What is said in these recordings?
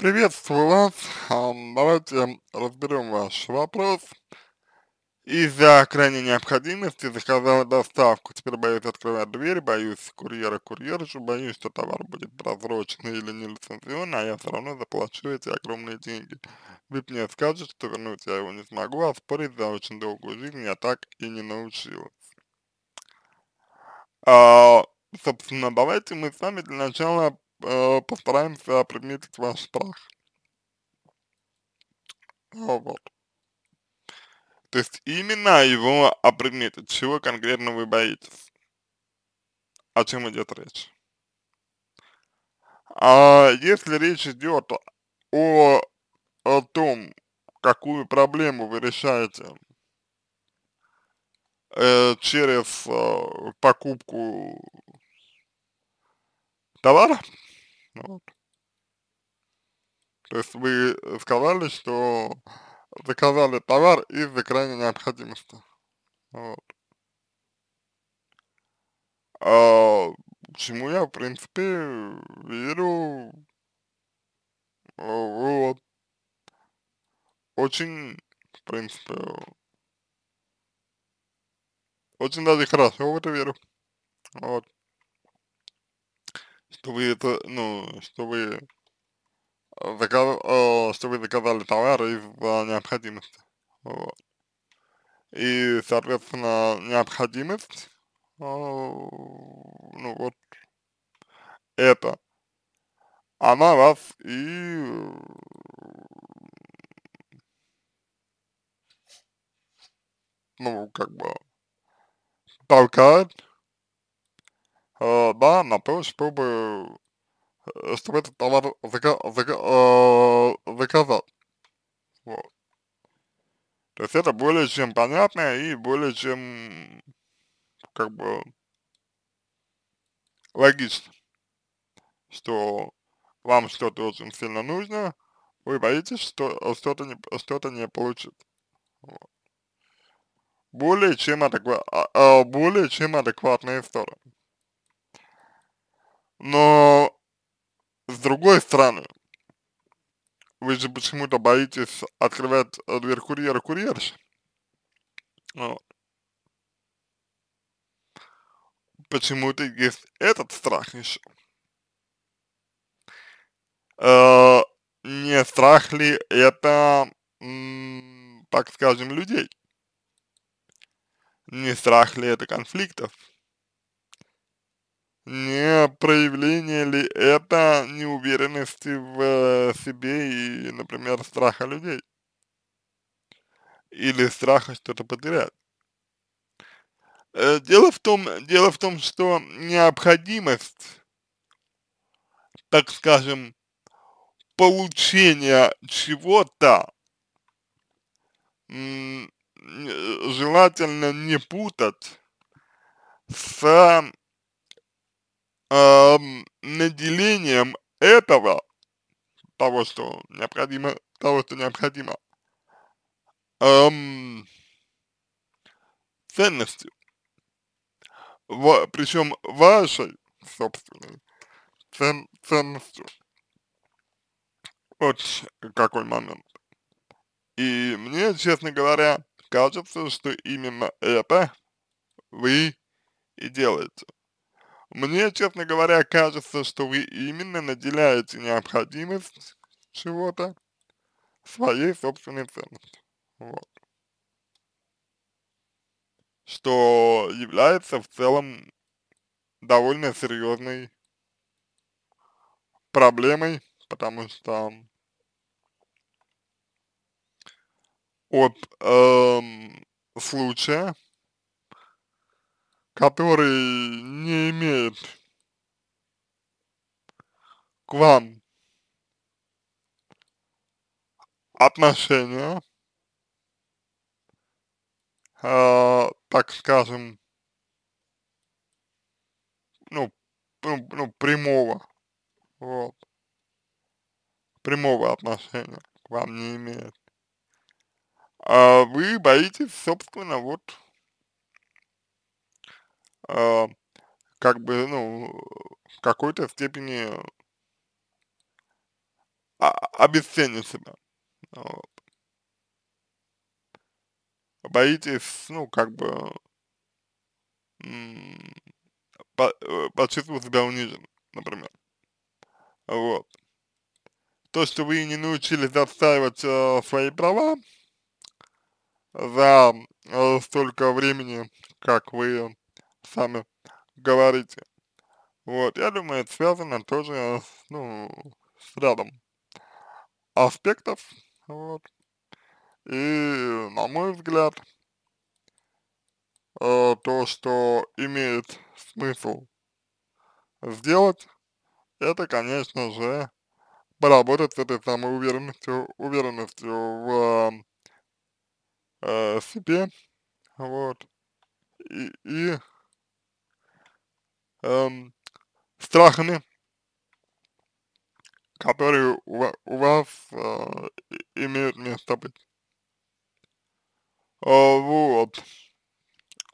Приветствую вас. А, давайте разберем ваш вопрос. Из-за крайней необходимости заказала доставку. Теперь боюсь открывать дверь, боюсь курьера курьершу, боюсь, что товар будет прозрочный или нелицензионный, а я все равно заплачу эти огромные деньги. Вы мне скажете, что вернуть я его не смогу, а спорить за очень долгую жизнь я так и не научилась. А, собственно, давайте мы с вами для начала э, постараемся примерить ваш страх. А, вот. То есть именно его оприметить, чего конкретно вы боитесь, о чем идет речь. А если речь идет о, о том, какую проблему вы решаете э, через э, покупку товара, вот. То есть вы э, сказали, что заказали товар из-за крайней необходимости. Вот. А, чему я, в принципе, верю, вот, очень, в принципе, очень даже хорошо в это верю, вот чтобы это, ну, чтобы вы заказ, э, что заказали товары из необходимости. Вот. И, соответственно, необходимость, э, ну вот, это, она вас и ну, как бы толкает Э, да, на то, чтобы, э, чтобы этот товар зака зака э, заказать. Вот. То есть это более чем понятно и более чем как бы логично, что вам что-то очень сильно нужно, вы боитесь, что что-то не, что не получит. Вот. Более чем, адекват а, а, более чем адекватная история. Но с другой стороны, вы же почему-то боитесь открывать дверь курьера курьерш. Почему-то есть этот страх еще. Э, не страх ли это, так скажем, людей? Не страх ли это конфликтов? не проявление ли это неуверенности в э, себе и, например, страха людей? Или страха что-то потерять? Э, дело в том, дело в том, что необходимость, так скажем, получения чего-то, э, желательно не путать с э, наделением этого, того, что необходимо, того, что необходимо, эм, ценностью, Ва, причем вашей собственной цен, ценностью. Вот какой момент. И мне, честно говоря, кажется, что именно это вы и делаете. Мне, честно говоря, кажется, что вы именно наделяете необходимость чего-то своей собственной ценностью. Вот. Что является в целом довольно серьезной проблемой, потому что от эм, случая который не имеет к вам отношения, э, так скажем, ну, ну, ну, прямого, вот, прямого отношения к вам не имеет. А вы боитесь, собственно, вот а, как бы, ну, в какой-то степени а, обесценит себя. Вот. Боитесь, ну, как бы, э, почувствовать себя унижен, например. Вот. То, что вы не научились отстаивать э, свои права за э, столько времени, как вы сами говорите. Вот, я думаю, это связано тоже ну, с рядом аспектов, вот. И, на мой взгляд, э, то, что имеет смысл сделать, это, конечно же, поработать с этой самой уверенностью, уверенностью в э, себе, вот, и, и эм, страхами, которые у, у вас э, имеют место быть. Э, вот.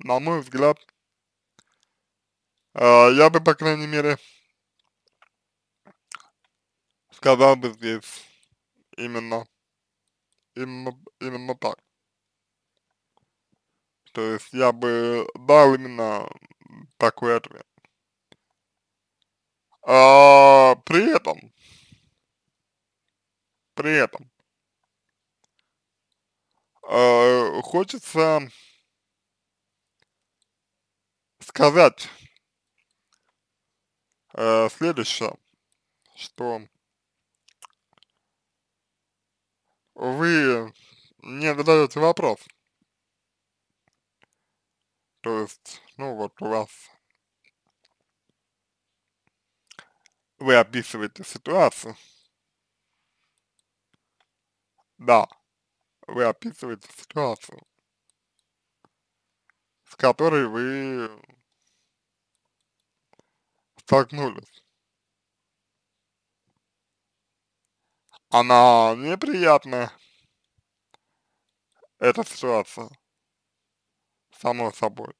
На мой взгляд, э, я бы, по крайней мере, сказал бы здесь именно, именно, именно так. То есть я бы дал именно такой ответ. А, при этом, при этом, а, хочется сказать а, следующее, что вы не задаете вопрос. То есть, ну вот у вас вы описываете ситуацию. Да, вы описываете ситуацию, с которой вы столкнулись. Она неприятная, эта ситуация, само собой.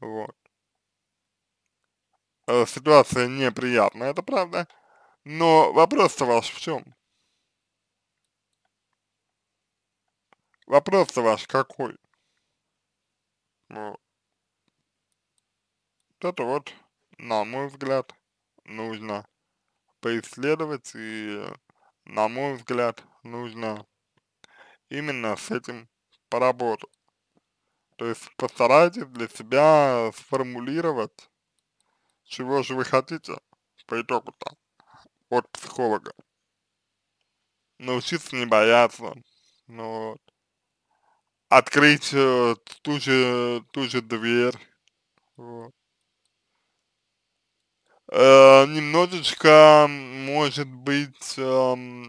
Вот. Э, ситуация неприятная, это правда. Но вопрос-то ваш в чем? Вопрос-то ваш какой? Ну, вот. Это вот, на мой взгляд, нужно поисследовать и, на мой взгляд, нужно именно с этим поработать. То есть постарайтесь для себя сформулировать чего же вы хотите по итогу-то от психолога? Научиться не бояться, ну вот. Открыть э, ту же, ту же дверь, вот. Э, немножечко, может быть, э,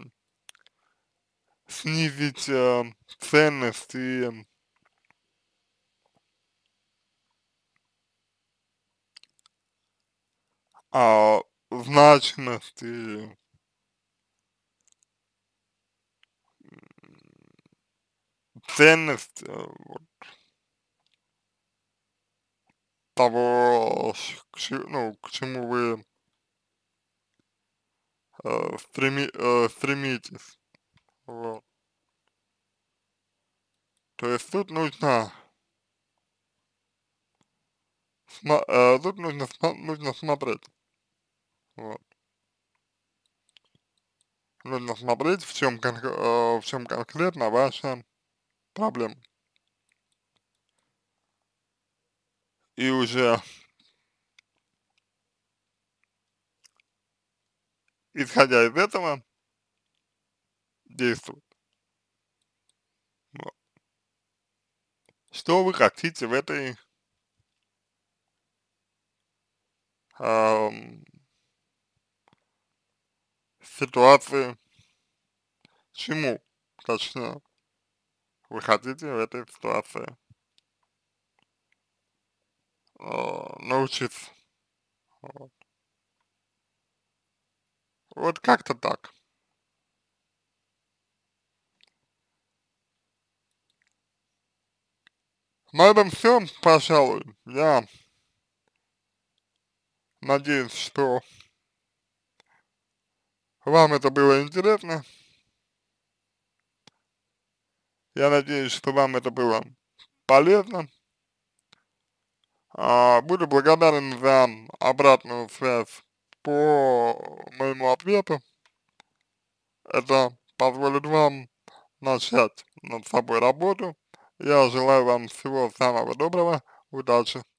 снизить э, ценность и а, значимости ценности э, вот, того, к, ну, к чему вы э, стреми, э, стремитесь. Вот. То есть тут нужно см, э, тут нужно, см, нужно смотреть. Вот. Нужно смотреть, в чем, э, в чем конкретно ваша проблема. И уже исходя из этого действовать. Что вы хотите в этой эм, ситуации, чему, точнее, вы хотите в этой ситуации э, научиться. Вот, вот как-то так. На этом все, пожалуй. Я надеюсь, что вам это было интересно? Я надеюсь, что вам это было полезно. А, буду благодарен за обратную связь по моему ответу. Это позволит вам начать над собой работу. Я желаю вам всего самого доброго, удачи.